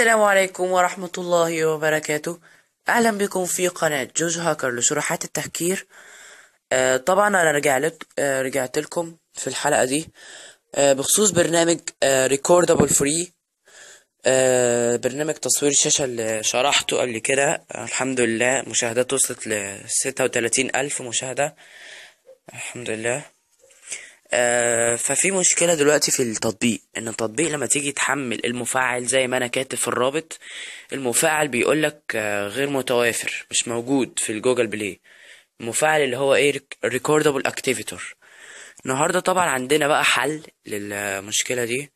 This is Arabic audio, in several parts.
السلام عليكم ورحمة الله وبركاته أهلا بكم في قناة جوج هاكر لشروحات التهكير آه طبعا أنا رجع لك آه رجعت لكم في الحلقة دي آه بخصوص برنامج ريكوردابل آه، فري آه، برنامج تصوير الشاشة اللي شرحته قبل كده الحمد لله مشاهدات وصلت لستة وتلاتين ألف مشاهدة الحمد لله آه، ففي مشكلة دلوقتي في التطبيق ان التطبيق لما تيجي تحمل المفعل زي ما انا كاتب في الرابط المفعل بيقولك آه، غير متوافر مش موجود في الجوجل بلاي المفعل اللي هو ايه ريكوردبل اكتيفيتور النهاردة طبعا عندنا بقى حل للمشكلة دي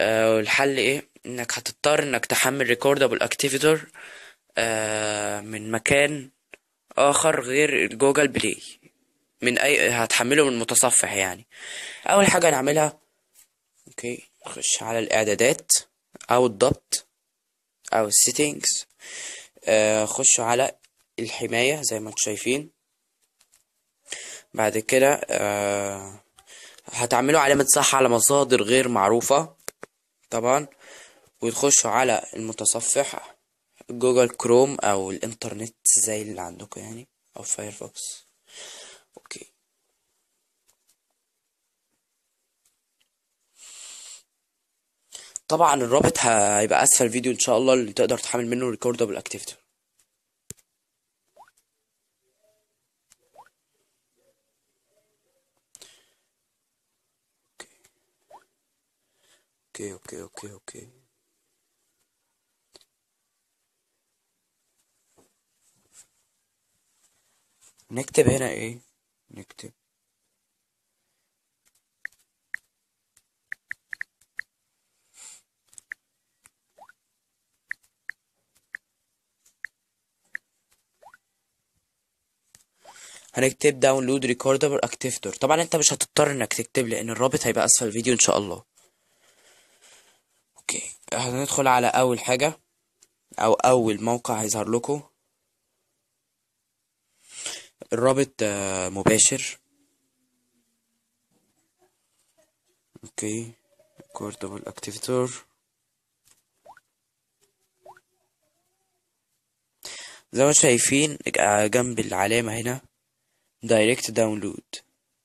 آه، والحل ايه انك هتضطر انك تحمل ريكوردبل اكتيفيتور من مكان اخر غير جوجل بلاي من اي هتحمله من متصفح يعني اول حاجه هنعملها اوكي نخش على الاعدادات او الضبط او السيتنجز آه خشوا على الحمايه زي ما انتم شايفين بعد كده آه، هتعملوا علامه صح على مصادر غير معروفه طبعا وتخشوا على المتصفح جوجل كروم او الانترنت زي اللي عندكم يعني او فايرفوكس طبعا الرابط هيبقى اسفل الفيديو ان شاء الله اللي تقدر تحمل منه ريكوردبل اكتيفيتي اوكي اوكي اوكي اوكي نكتب هنا ايه نكتب هنكتب داونلود ريكوردبل اكتيفتور طبعا انت مش هتضطر انك تكتب لان الرابط هيبقى اسفل الفيديو ان شاء الله اوكي هندخل على اول حاجه او اول موقع هيظهر لكم الرابط آه، مباشر اوكي ريكوردبل اكتيفتور زي ما شايفين آه، جنب العلامة هنا دايركت داونلود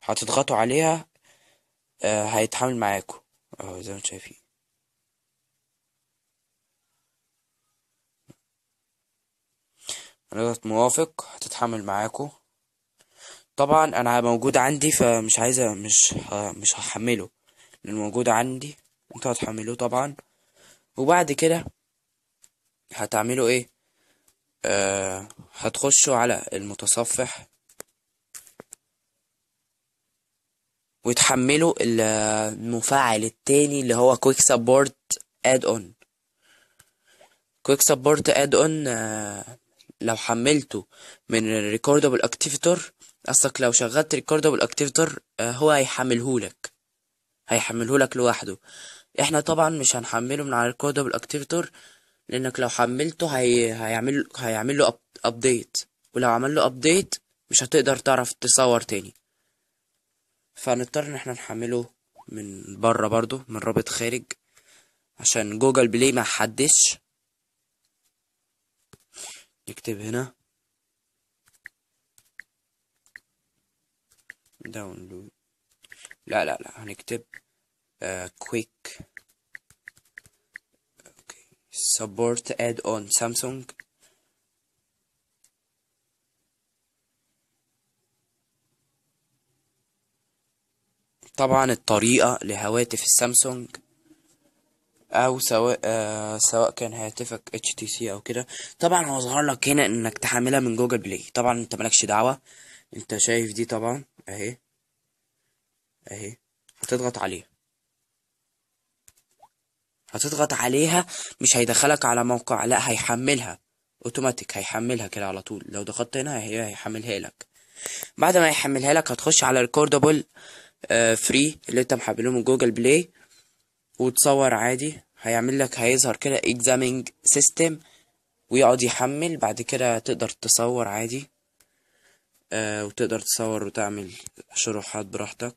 هتضغطوا عليها آه، هيتحمل معاكم اهو زي ما انتم شايفين هنضغط موافق هتتحمل معاكم طبعا انا موجود عندي فمش عايزه مش مش هحمله لان موجود عندي انت هتحملوه طبعا وبعد كده هتعملوا ايه آه هتخشوا على المتصفح ويتحملوا المفعل التاني اللي هو كويك سبورت اد اون كويك سبورت اد اون لو حملته من الريكوردبل اكتيفيتور قصدك لو شغلت ريكوردبل اكتيفيتور آه، هو هيحملهولك هيحملهولك لوحده احنا طبعا مش هنحمله من على الريكوردبل اكتيفيتور لانك لو حملته هي... هيعمل هيعمل له ابديت ولو عمل له ابديت مش هتقدر تعرف تصور تاني فهنضطر ان احنا نحمله من بره برضو من رابط خارج عشان جوجل بلاي ما حدش نكتب هنا داونلود لا لا لا هنكتب كويك سبورت اد اون سامسونج طبعا الطريقة لهواتف السامسونج او سواء آه سواء كان هاتفك اتش تي سي او كده طبعا هو ظهر لك هنا انك تحملها من جوجل بلاي طبعا انت مالكش دعوه انت شايف دي طبعا اهي اهي هتضغط عليها هتضغط عليها مش هيدخلك على موقع لا هيحملها اوتوماتيك هيحملها كده على طول لو ضغطت هنا هي هيحملها لك بعد ما يحملها لك هتخش على ريكوردابل فري آه، اللي انت محمله من جوجل بلاي وتصور عادي هيعمل لك هيظهر كده اكزامينج سيستم ويقعد يحمل بعد كده تقدر تصور عادي آه وتقدر تصور وتعمل شروحات براحتك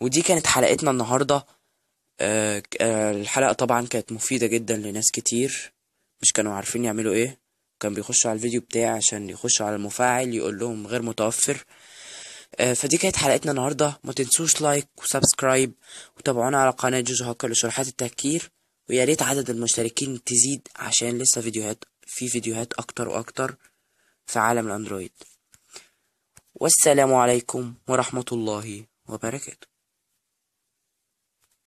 ودي كانت حلقتنا النهارده آه،, آه الحلقه طبعا كانت مفيده جدا لناس كتير مش كانوا عارفين يعملوا ايه كان بيخشوا على الفيديو بتاعي عشان يخشوا على المفاعل يقول لهم غير متوفر آه، فدي كانت حلقتنا النهارده ما تنسوش لايك وسبسكرايب وتابعونا على قناه جوجو هاكر لشروحات التهكير ويا ريت عدد المشتركين تزيد عشان لسه فيديوهات في فيديوهات اكتر واكتر في عالم الاندرويد والسلام عليكم ورحمه الله وبركاته